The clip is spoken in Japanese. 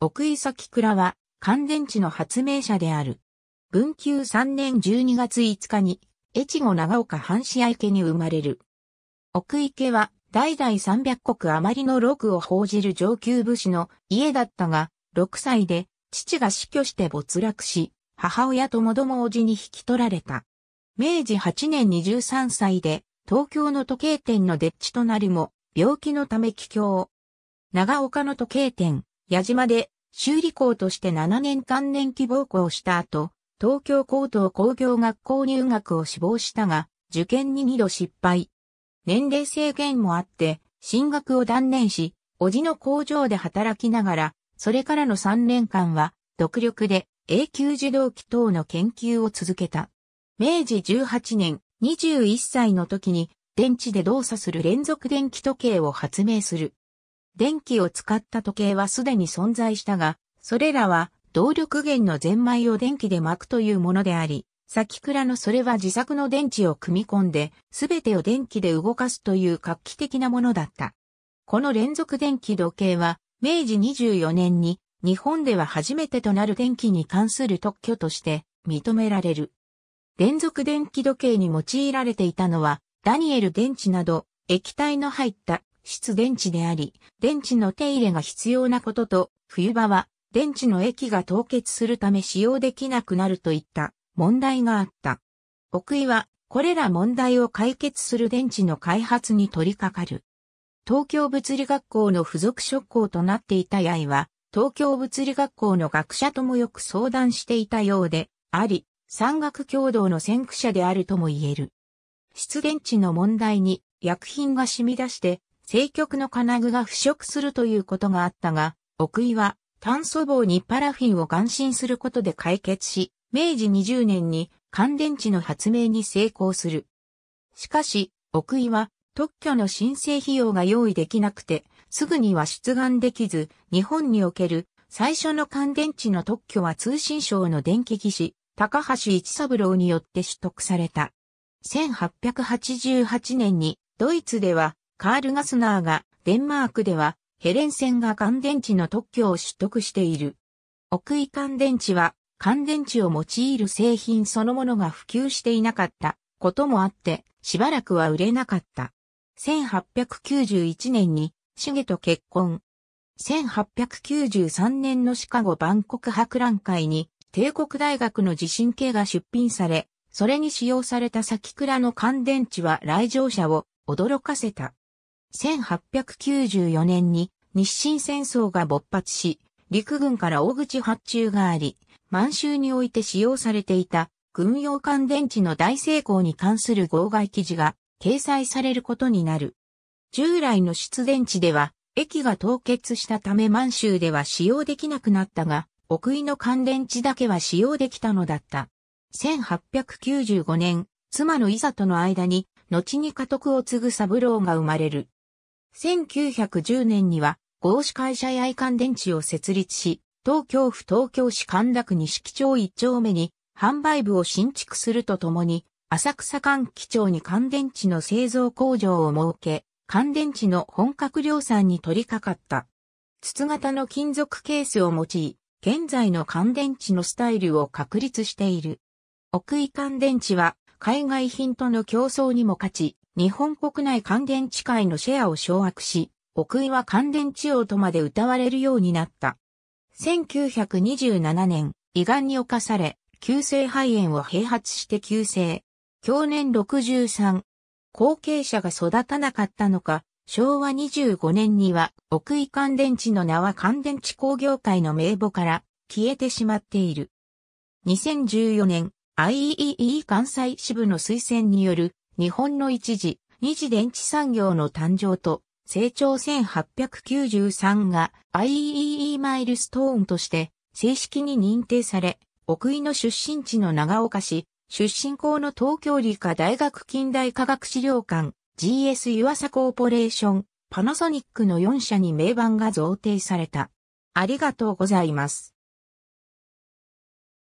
奥井崎倉は乾電池の発明者である。文久3年12月5日に、越後長岡半試合家に生まれる。奥井家は代々300国余りの禄を報じる上級武士の家だったが、6歳で父が死去して没落し、母親ともどもおじに引き取られた。明治8年23歳で東京の時計店の出っちとなりも病気のため帰郷。長岡の時計店、矢島で修理校として7年間年期望行した後、東京高等工業学校入学を志望したが、受験に2度失敗。年齢制限もあって、進学を断念し、おじの工場で働きながら、それからの3年間は、独力で永久受動機等の研究を続けた。明治18年、21歳の時に、電池で動作する連続電気時計を発明する。電気を使った時計はすでに存在したが、それらは動力源のゼンマイを電気で巻くというものであり、先倉のそれは自作の電池を組み込んで、すべてを電気で動かすという画期的なものだった。この連続電気時計は、明治24年に日本では初めてとなる電気に関する特許として認められる。連続電気時計に用いられていたのは、ダニエル電池など液体の入った室電池であり、電池の手入れが必要なことと、冬場は電池の液が凍結するため使用できなくなるといった問題があった。奥井は、これら問題を解決する電池の開発に取り掛かる。東京物理学校の付属職校となっていた八重は、東京物理学校の学者ともよく相談していたようで、あり、山岳共同の先駆者であるとも言える。出電池の問題に薬品が染み出して政局の金具が腐食するということがあったが、奥井は炭素棒にパラフィンを眼心することで解決し、明治20年に乾電池の発明に成功する。しかし、奥井は特許の申請費用が用意できなくて、すぐには出願できず、日本における最初の乾電池の特許は通信省の電気技師、高橋一三郎によって取得された。1888年にドイツではカール・ガスナーがデンマークではヘレン線が乾電池の特許を取得している。奥井乾電池は乾電池を用いる製品そのものが普及していなかったこともあってしばらくは売れなかった。1891年にシゲと結婚。1893年のシカゴ万国博覧会に帝国大学の地震計が出品され、それに使用された先倉の乾電池は来場者を驚かせた。1894年に日清戦争が勃発し、陸軍から大口発注があり、満州において使用されていた軍用乾電池の大成功に関する号外記事が掲載されることになる。従来の出電池では液が凍結したため満州では使用できなくなったが、奥井の乾電池だけは使用できたのだった。1895年、妻の伊佐との間に、後に家督を継ぐ三郎が生まれる。1910年には合資会社愛乾電池を設立し、東京府東京市神田区西町一丁目に販売部を新築するとともに、浅草間基町に乾電池の製造工場を設け、乾電池の本格量産に取り掛かった。筒型の金属ケースを用い、現在の乾電池のスタイルを確立している。奥井乾電池は海外品との競争にも勝ち、日本国内乾電池界のシェアを掌握し、奥井は乾電池王とまで歌われるようになった。1927年、胃がんに侵され、急性肺炎を併発して急性。去年63。後継者が育たなかったのか、昭和25年には、奥井乾電池の名は乾電池工業界の名簿から消えてしまっている。2014年、IEE 関西支部の推薦による日本の一時、二次電池産業の誕生と成長1893が i e e マイルストーンとして正式に認定され、奥井の出身地の長岡市、出身校の東京理科大学近代科学資料館 GS 湯浅コーポレーションパナソニックの4社に名盤が贈呈された。ありがとうございます。